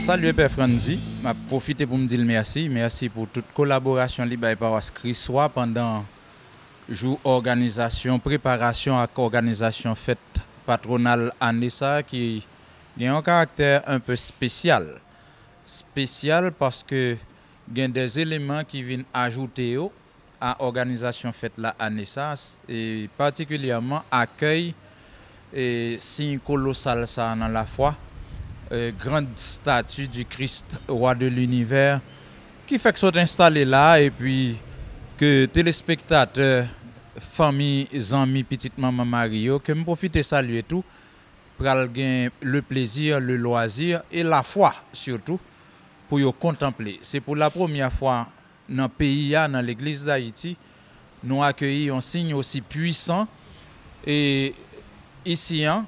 Salut e Père Franzi. Je profite pour me dire merci. Merci pour toute collaboration libre et paroisse soit pendant jour organisation, préparation à organisation fête patronale Anessa qui a un caractère un peu spécial. Spécial parce que y a des éléments qui viennent ajouter à l'organisation fête la Anessa et particulièrement accueil et signe colossal ça dans la foi euh, grande statue du Christ, roi de l'univers, qui fait que soit installé là et puis que téléspectateurs, familles, amis, petite maman Mario, oh, que me profite saluer tout, pour le plaisir, le loisir et la foi surtout pour contempler. C'est pour la première fois dans le pays, dans l'église d'Haïti, nous accueillons un signe aussi puissant et ici, hein,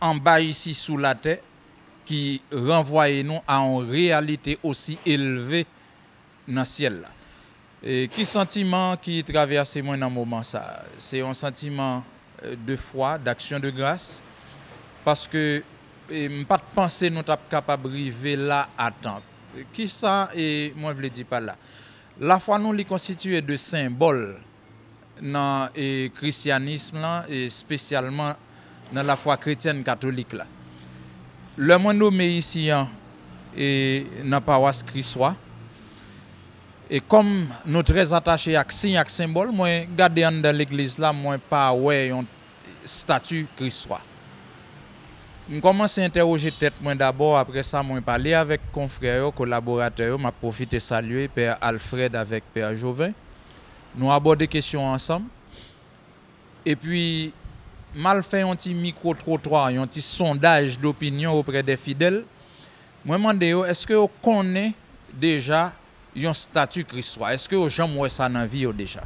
en bas ici sous la terre, ki renvoye nou an realite osi eleve nan siel la. Ki sentimen ki traverse mwen nan mouman sa? Se yon sentimen de fwa, d'aksyon de gras, paske mpa te panse nou tap kapabrive la atan. Ki sa, mwen vle di pa la, la fwa nou li konstituye de sembol nan kristianisme la, e spesyalman nan la fwa kretyen katolik la. Le mwen nou me isi an, e nan pa waz kriswa. E kom nou trez atache ak sin ak simbol, mwen gade an dan l'eglise la mwen pa wè yon statu kriswa. Mwen komanse interwoje tet mwen d'abor, apre sa mwen pali avèk konfrèyo, kolaboratèyo, mwen apofite salye Pèr Alfred avèk Pèr Joven. Nou abo de kesyon ansam. E pwi... mal fait un petit micro-trottoir, un petit sondage d'opinion auprès des fidèles. Moi, je me est-ce que vous connaissez déjà un statut christois Est-ce que vous jamais ça dans la vie déjà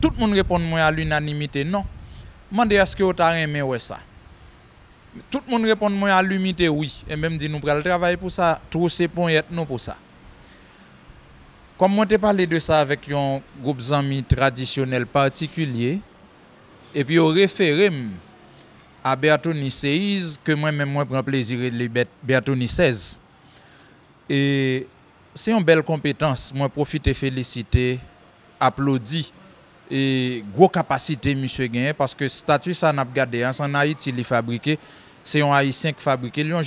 Tout le monde répond moi à l'unanimité, non. Je est-ce que vous avez aimé ça Tout le monde répond moi à l'unanimité, oui. Et même dit, nous prenons le travail pour ça, tous ces points non pour ça. Comme je te parlé de ça avec un groupe d'amis traditionnel particulier, epi yo referem a Beato Niseyiz ke mwen mwen mwen pren plezire li Beato Niseyiz e se yon bel kompetans mwen profite felicite aplodi e gwo kapasite mwen se genye paske statu sa nap gade se yon hait si li fabrike se yon hait sienk fabrike li yon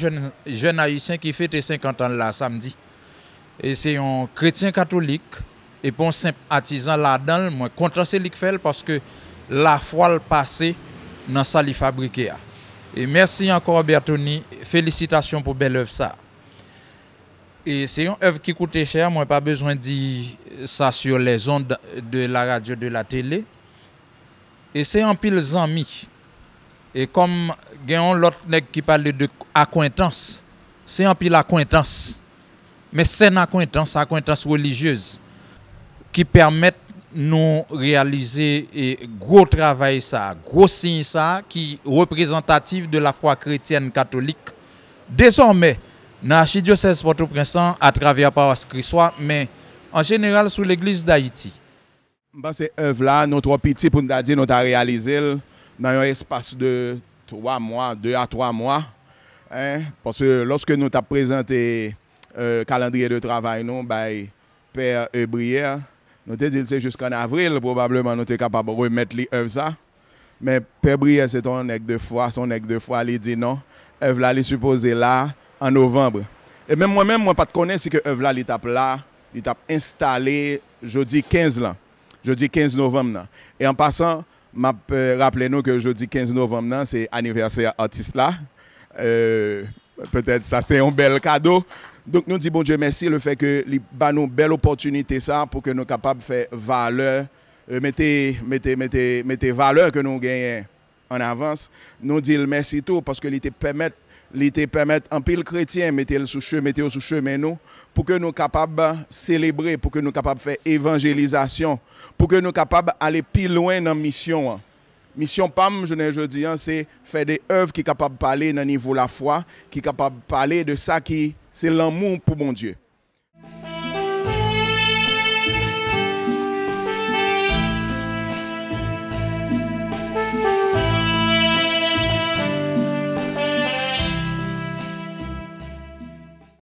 jen hait sienk ki fete 50 an la samdi e se yon kretien katolik epon simpatizan la dan mwen kontan se lik fel paske la le passée dans sa li fabriquée. Hein. Et merci encore Bertoni, félicitations pour belle œuvre ça. Et c'est une œuvre qui coûte cher, moi pas besoin de dire ça sur les ondes de la radio, de la télé. Et c'est un pile amis. Et comme gagnons l'autre qui parle de acquaintance, c'est un pile acquaintance. Mais c'est une acquaintance, acquaintance religieuse qui permet nou realize e gro travay sa, gro sin sa, ki reprezentatif de la fwa kretyen katolik. Desorme, nan chidyo sens poto prensan, a travya pa waskri swa, men, an jeneral sou l'Eglise d'Haiti. Bas se ev la, nou tropiti pou nou da di nou ta realize l, nan yon espas de 3 mwa, 2 a 3 mwa. Eh, poske louske nou ta prezante kalandriye de travay nou, bay per ebriye, Nous avons dit c'est jusqu'en avril, probablement, nous sommes capables de remettre l'œuvre Mais Père c'est ton nec de foi, son nec de foi, il dit non, L'œuvre là, il là, en novembre. Et même moi-même, moi, pas de pas si que œuvre là, il tape là, il tape installé jeudi 15 là. Jeudi 15 novembre là. Et en passant, m'a euh, rappelé nous que jeudi 15 novembre là, c'est anniversaire artiste là. Euh, peut-être ça c'est un bel cadeau donc nous disons bon Dieu merci le fait que avons nous belle opportunité ça pour que nous capables faire valeur euh, mettez mettez valeur que nous gagnons en avance. Nous disons merci tout parce que nous sommes permettent il en pile chrétien mettez le sous chemin mettez sous chemin nous pour que nous capables célébrer pour que nous capables faire évangélisation pour que nous capables aller plus loin dans la mission hein. Mission PAM, je ne dis c'est faire des œuvres qui sont capables de parler dans niveau de la foi, qui sont capables de parler de ça qui c'est l'amour pour mon Dieu.